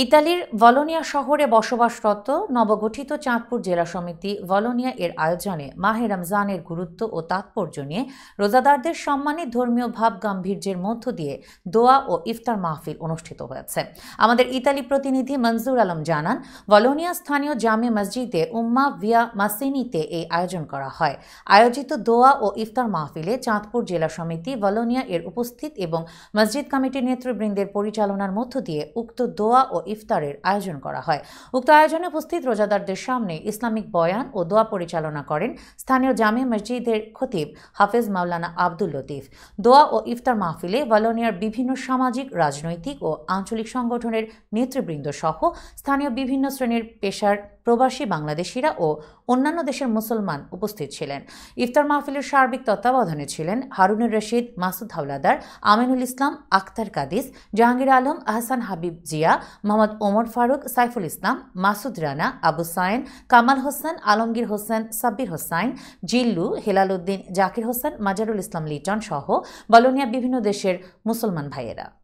ইতালির ভলোনিয়া শহরে বসবাসরত নবগঠিত চাঁদপুর জেলা সমিতি ভলোনিয়া এর আয়োজনে মাহে রমজানের গুরুত্ব ও তাৎপর্য নিয়ে রোজাদারদের সম্মানে ধর্মীয় ভাব গাম্ভীর্যের মধ্য দিয়ে দোয়া ও ইফতার মাহফিল অনুষ্ঠিত হয়েছে আমাদের ইতালি প্রতিনিধি মনজুর আলম জানান ভলোনিয়া স্থানীয় জামে মসজিদে উম্মা ভিয়া মাসিনিতে এই আয়োজন করা হয় আয়োজিত দোয়া ও ইফতার মাহফিলে চাঁদপুর জেলা সমিতি ভলোনিয়া এর উপস্থিত এবং মসজিদ কমিটির নেতৃবৃন্দের পরিচালনার মধ্য দিয়ে উক্ত দোয়া ও ইফতারের আয়োজন করা হয় উক্ত আয়োজনে উপস্থিত রোজাদারদের সামনে ইসলামিক বয়ান ও দোয়া পরিচালনা করেন স্থানীয় জামে মসজিদের খতিব হাফেজ মাওলানা আব্দুল লতিফ দোয়া ও ইফতার মাহফিলে ভলোনিয়ার বিভিন্ন সামাজিক রাজনৈতিক ও আঞ্চলিক সংগঠনের নেতৃবৃন্দ সহ স্থানীয় বিভিন্ন শ্রেণীর পেশার প্রবাসী বাংলাদেশিরা ও অন্যান্য দেশের মুসলমান উপস্থিত ছিলেন ইফতার মাহফিলের সার্বিক তত্ত্বাবধানে ছিলেন হারুনুর রশিদ মাসুদ হাওলাদার আমিনুল ইসলাম আক্তার কাদিস জাহাঙ্গীর আলম আহসান হাবিব জিয়া মোহাম্মদ ওমর ফারুক সাইফুল ইসলাম মাসুদ রানা আবু সায়েন কামাল হোসেন আলমগীর হোসেন সাব্বির হোসাইন জিল্লু হেলাল উদ্দিন জাকির হোসেন মাজারুল ইসলাম লিটন সহ বলনিয়া বিভিন্ন দেশের মুসলমান ভাইয়েরা